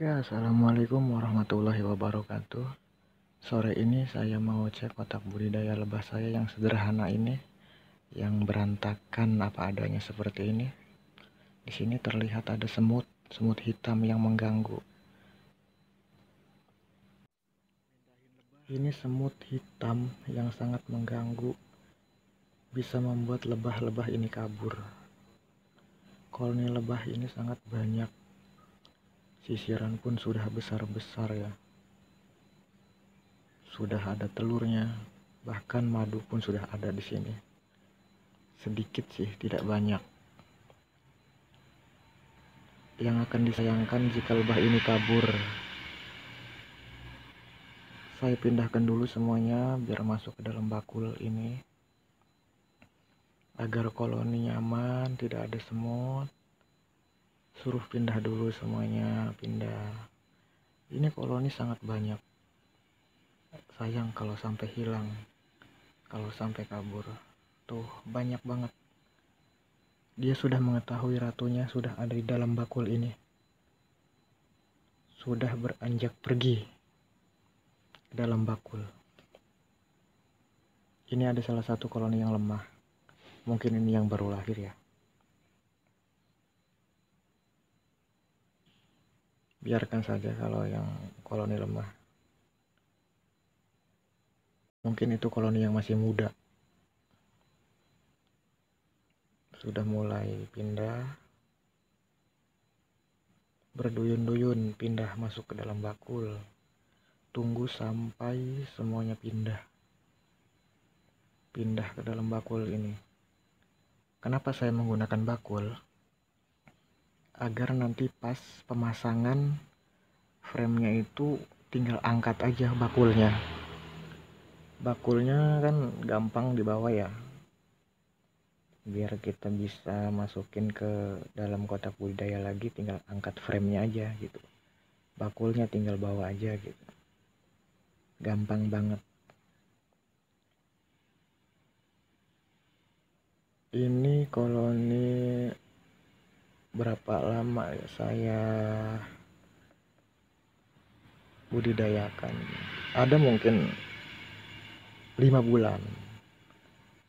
Oke, Assalamualaikum warahmatullahi wabarakatuh. Sore ini saya mau cek kotak budidaya lebah saya yang sederhana ini, yang berantakan apa adanya seperti ini. Di sini terlihat ada semut, semut hitam yang mengganggu. Ini semut hitam yang sangat mengganggu, bisa membuat lebah-lebah ini kabur. Koloni lebah ini sangat banyak Sisiran pun sudah besar-besar ya. Sudah ada telurnya, bahkan madu pun sudah ada di sini. Sedikit sih, tidak banyak. Yang akan disayangkan jika lebah ini kabur. Saya pindahkan dulu semuanya biar masuk ke dalam bakul ini agar koloni nyaman, tidak ada semut suruh pindah dulu semuanya pindah ini koloni sangat banyak sayang kalau sampai hilang kalau sampai kabur tuh banyak banget dia sudah mengetahui ratunya sudah ada di dalam bakul ini sudah beranjak pergi ke dalam bakul ini ada salah satu koloni yang lemah mungkin ini yang baru lahir ya biarkan saja kalau yang koloni lemah mungkin itu koloni yang masih muda sudah mulai pindah berduyun-duyun pindah masuk ke dalam bakul. Tunggu sampai semuanya pindah. Pindah ke dalam bakul ini. Kenapa saya menggunakan bakul? agar nanti pas pemasangan framenya itu tinggal angkat aja bakulnya bakulnya kan gampang dibawa ya biar kita bisa masukin ke dalam kotak budidaya lagi tinggal angkat framenya aja gitu bakulnya tinggal bawa aja gitu gampang banget ini koloni berapa lama ya saya budidayakan ada mungkin lima bulan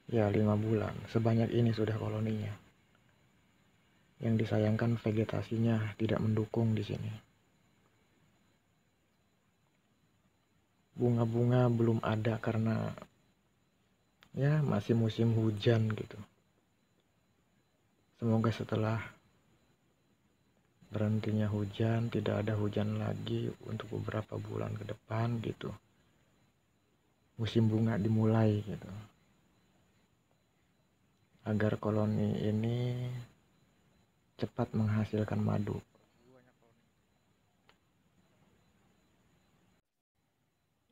ya lima bulan sebanyak ini sudah koloninya yang disayangkan vegetasinya tidak mendukung di sini bunga-bunga belum ada karena ya masih musim hujan gitu semoga setelah berhentinya hujan, tidak ada hujan lagi untuk beberapa bulan ke depan gitu. Musim bunga dimulai gitu. Agar koloni ini cepat menghasilkan madu.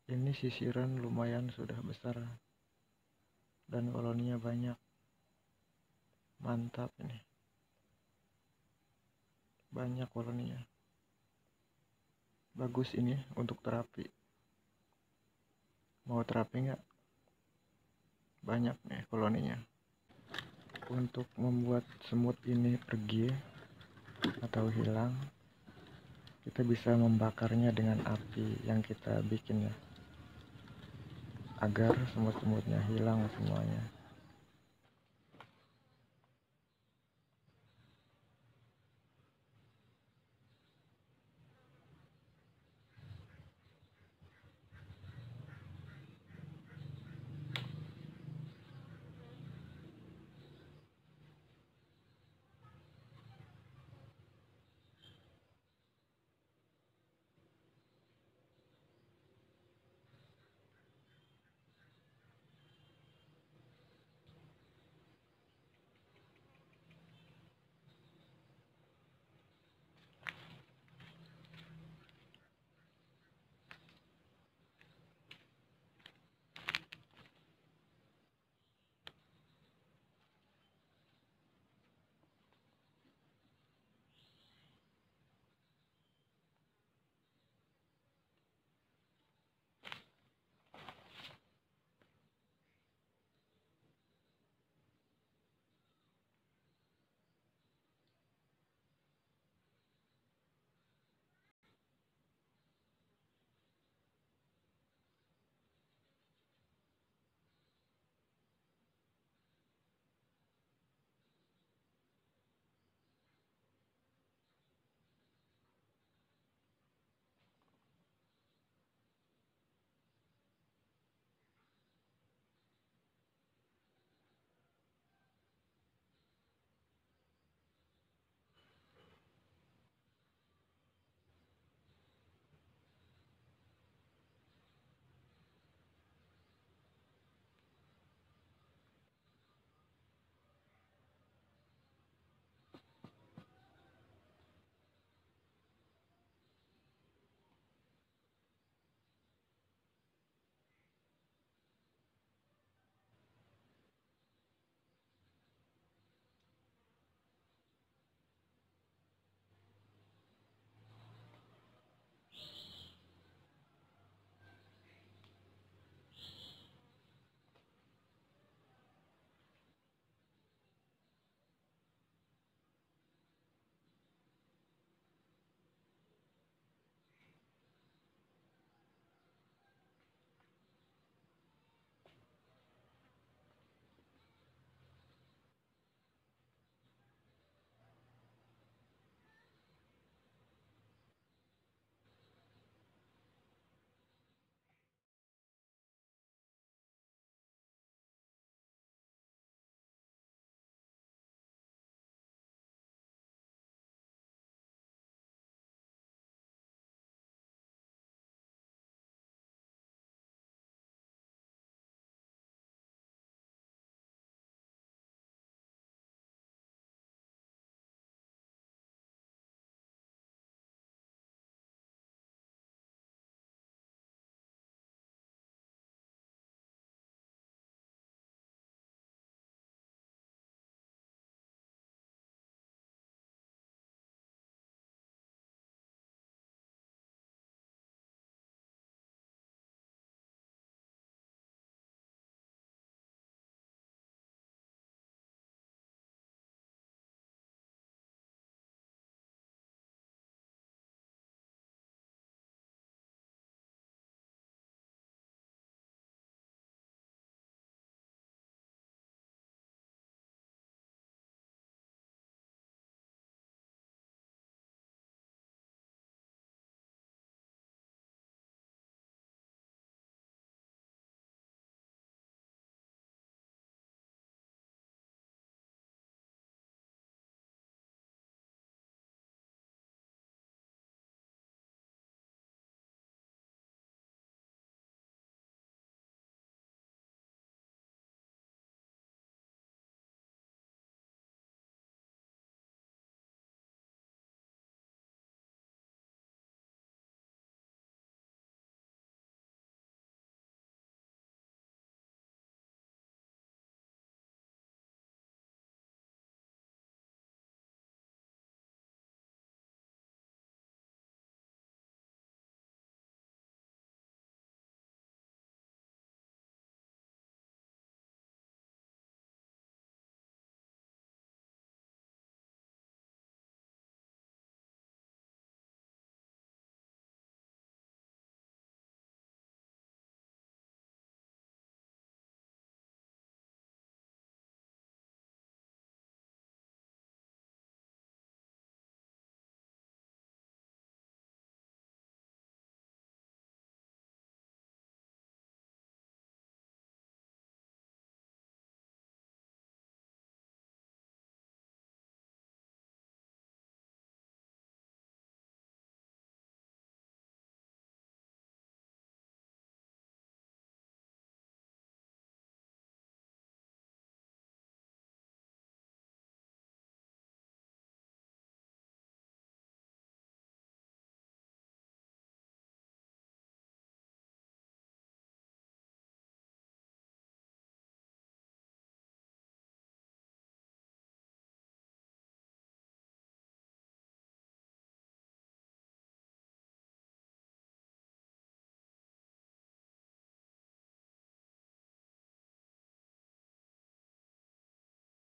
Ini sisiran lumayan sudah besar dan koloninya banyak. Mantap ini banyak warnanya bagus ini untuk terapi mau terapi nggak banyak nih koloninya untuk membuat semut ini pergi atau hilang kita bisa membakarnya dengan api yang kita bikin ya agar semut-semutnya hilang semuanya